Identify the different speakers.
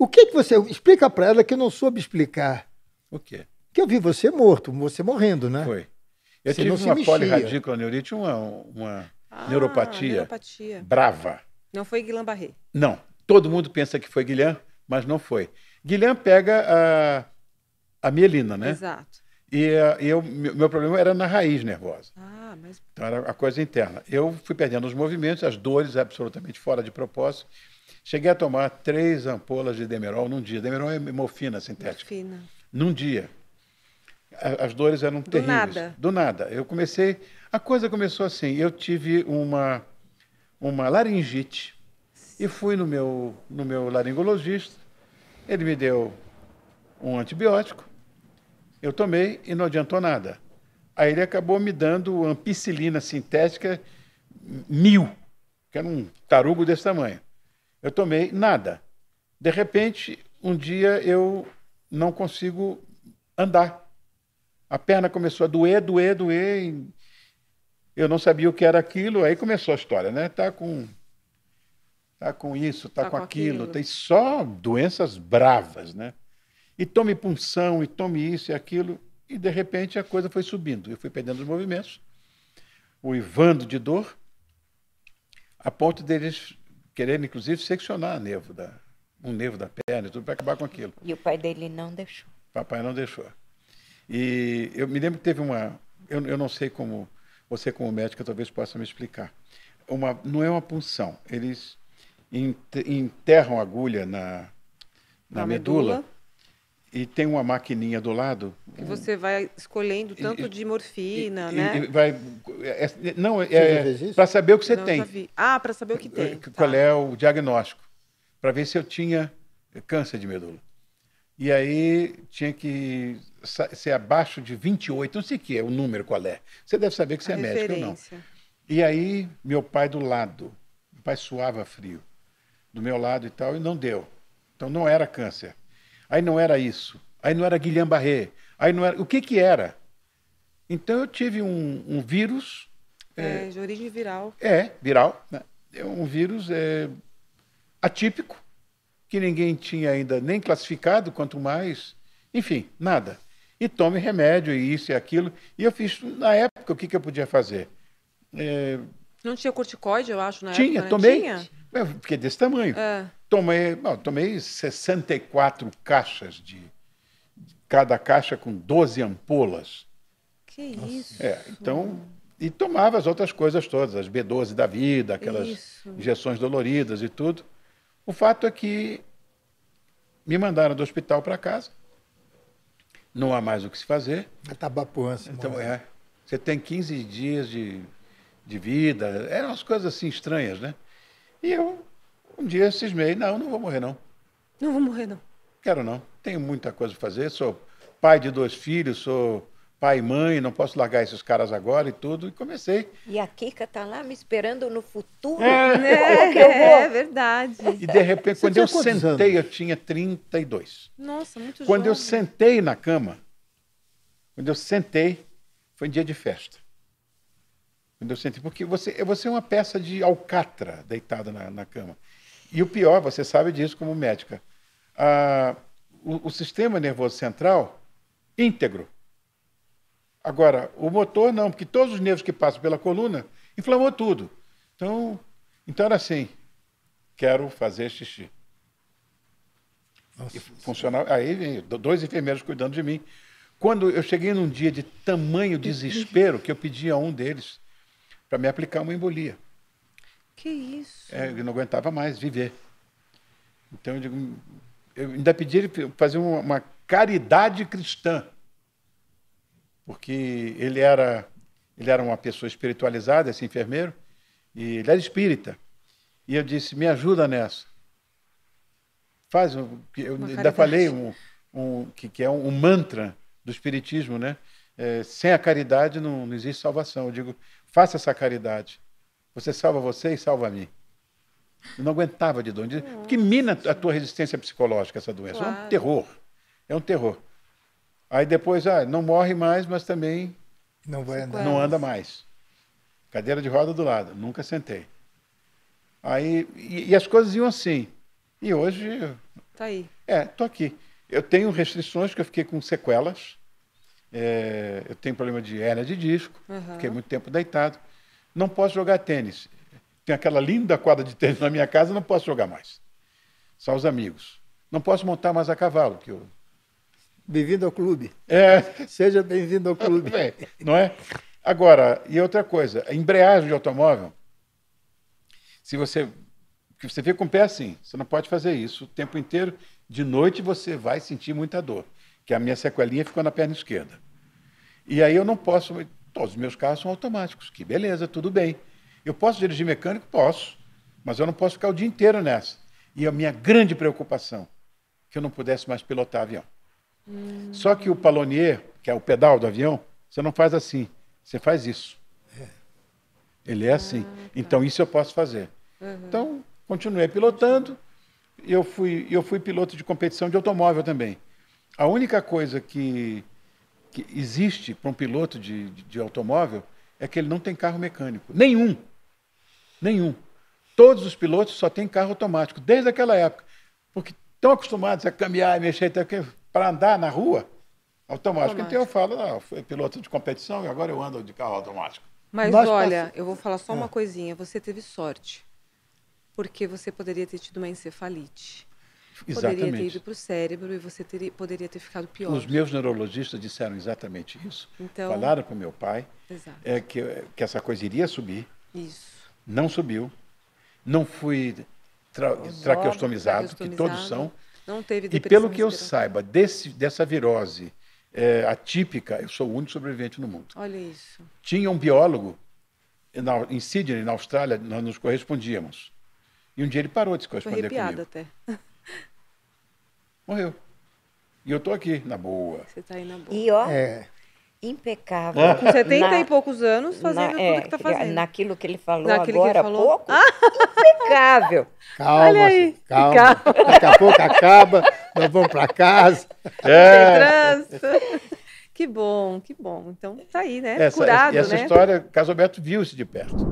Speaker 1: O que, que você. Explica para ela que eu não soube explicar. O quê? Que eu vi você morto, você morrendo, né? Foi. Eu você tive uma polirradiculaneurite, uma, uma ah, neuropatia, neuropatia, brava. Não foi Guilherme Barré? Não. Todo mundo pensa que foi Guilherme, mas não foi. Guilherme pega a, a mielina, né? Exato. E, eh, e eu, meu problema era na raiz nervosa. Ah, mas... Então era a coisa interna. Eu fui perdendo os movimentos, as dores absolutamente fora de propósito. Cheguei a tomar três ampolas de Demerol num dia. Demerol é morfina sintética. Morfina. Num dia. As dores eram terríveis. Do Nada. Do nada. Eu comecei. A coisa começou assim. Eu tive uma, uma laringite e fui no meu, no meu laringologista. Ele me deu um antibiótico. Eu tomei e não adiantou nada. Aí ele acabou me dando ampicilina sintética mil, que era um tarugo desse tamanho. Eu tomei nada. De repente, um dia eu não consigo andar. A perna começou a doer, doer, doer. Eu não sabia o que era aquilo. Aí começou a história, né? Tá com tá com isso, tá, tá com, com aquilo. aquilo. Tem só doenças bravas, né? E tome punção, e tome isso e aquilo. E de repente a coisa foi subindo. Eu fui perdendo os movimentos, o de dor, a ponto deles querendo, inclusive, seccionar nervo da, um nervo da perna e tudo para acabar com aquilo. E o pai dele não deixou. Papai não deixou. E eu me lembro que teve uma. Eu, eu não sei como. Você, como médica, talvez possa me explicar. Uma, não é uma punção. Eles enterram agulha na, na, na medula, medula e tem uma maquininha do lado. Que você vai escolhendo tanto e, de morfina, e, né? E vai, é, é não, é, para saber o que você não, tem. Ah, para saber o que tem. Qual tá. é o diagnóstico. Para ver se eu tinha câncer de medula. E aí tinha que ser abaixo de 28, não sei o que é o número qual é. Você deve saber que você A é referência. médico ou não. E aí, meu pai do lado, meu pai suava frio, do meu lado e tal, e não deu. Então não era câncer aí não era isso, aí não era Guilherme Barré, aí não era. O que, que era? Então eu tive um, um vírus. É, é, de origem viral. É, viral. Né? É um vírus é, atípico, que ninguém tinha ainda nem classificado, quanto mais. Enfim, nada. E tome remédio, e isso e aquilo. E eu fiz, na época, o que, que eu podia fazer? É... Não tinha corticoide, eu acho, na tinha, época. Né? Tomei, tinha, tomei. É, Fiquei é desse tamanho. É tomei, bom, tomei 64 caixas de cada caixa com 12 ampolas. Que isso. É, então e tomava as outras coisas todas, as B12 da vida, aquelas isso. injeções doloridas e tudo. O fato é que me mandaram do hospital para casa. Não há mais o que se fazer. É Então, é. Você tem 15 dias de, de vida. Eram as coisas assim estranhas, né? E eu um dia eu cismei, não, não vou morrer, não. Não vou morrer, não. Quero não. Tenho muita coisa a fazer, sou pai de dois filhos, sou pai e mãe, não posso largar esses caras agora e tudo, e comecei. E a Kika tá lá me esperando no futuro, é, né? É, é verdade. E de repente, Você quando eu sentei, anos? eu tinha 32. Nossa, muito Quando jovem. eu sentei na cama, quando eu sentei, foi um dia de festa. Quando eu sentei, porque você, você é uma peça de alcatra deitada na, na cama. E o pior, você sabe disso como médica, o, o sistema nervoso central íntegro. Agora, o motor não, porque todos os nervos que passam pela coluna inflamou tudo. Então, então era assim: quero fazer xixi. Nossa, e funcionava. Aí dois enfermeiros cuidando de mim. Quando eu cheguei num dia de tamanho desespero que eu pedi a um deles para me aplicar uma embolia. Que isso? É, eu não aguentava mais viver. Então eu digo, eu ainda pedi ele fazer uma, caridade cristã, porque ele era ele era uma pessoa espiritualizada, esse enfermeiro, e ele era espírita. E eu disse, me ajuda nessa. Faz um, eu uma ainda caridade. falei um, um que, que, é um, um, mantra do espiritismo, né? É, sem a caridade não, não existe salvação. Eu digo, faça essa caridade. Você salva você e salva a mim. Eu não aguentava de dor. Porque mina a tua resistência psicológica, essa doença. Claro. É um terror. É um terror. Aí depois, ah, não morre mais, mas também não vai andar. Não anda mais. Cadeira de roda do lado, nunca sentei. Aí e, e as coisas iam assim. E hoje tá aí. É, tô aqui. Eu tenho restrições que eu fiquei com sequelas. É, eu tenho problema de hérnia de disco, uhum. fiquei muito tempo deitado não posso jogar tênis. Tem aquela linda quadra de tênis na minha casa, não posso jogar mais. Só os amigos. Não posso montar mais a cavalo, que eu. Bem-vindo ao clube. É. Seja bem-vindo ao clube. É, não é? Agora, e outra coisa, a embreagem de automóvel, se você. Que você fica com o pé assim, você não pode fazer isso o tempo inteiro. De noite você vai sentir muita dor, que a minha sequelinha ficou na perna esquerda. E aí eu não posso os meus carros são automáticos. Que beleza, tudo bem. Eu posso dirigir mecânico? Posso. Mas eu não posso ficar o dia inteiro nessa. E a minha grande preocupação, que eu não pudesse mais pilotar avião. Hum. Só que o palonier, que é o pedal do avião, você não faz assim, você faz isso. É. Ele é assim. Ah, tá. Então isso eu posso fazer. Uhum. Então continuei pilotando. Eu fui, eu fui piloto de competição de automóvel também. A única coisa que que existe para um piloto de, de, automóvel é que ele não tem carro mecânico. Nenhum. Nenhum. Todos os pilotos só têm carro automático, desde aquela época. Porque estão acostumados a caminhar e mexer até para andar na rua, automático. automático. Então eu falo, ah, fui piloto de competição e agora eu ando de carro automático. Mas Nós olha, eu vou falar só uma é. coisinha. Você teve sorte, porque você poderia ter tido uma encefalite. Exatamente. Poderia ter ido para o cérebro e você teria, poderia ter ficado pior. Os meus neurologistas disseram exatamente isso. Então, Falaram para o meu pai é, que, é, que essa coisa iria subir. Isso. Não subiu. Não fui tra traqueostomizado, que todos são. Não teve E pelo que eu saiba, desse, dessa virose é, atípica, eu sou o único sobrevivente no mundo. Olha isso. Tinha um biólogo na, em Sydney, na Austrália, nós nos correspondíamos. E um dia ele parou de se corresponder comigo. até morreu. E eu estou aqui, na boa. Você está aí na boa. E ó, é. impecável. Com 70 na, e poucos anos, fazendo é, tá na, tudo é, que está fazendo. Naquilo que ele falou Naquilo agora há pouco, ah! impecável. Calma, calma. calma. Daqui a pouco acaba, nós vamos para casa. É. Que bom, que bom. Então tá aí, né? Essa, Curado, essa né? história, Caso Alberto viu isso de perto.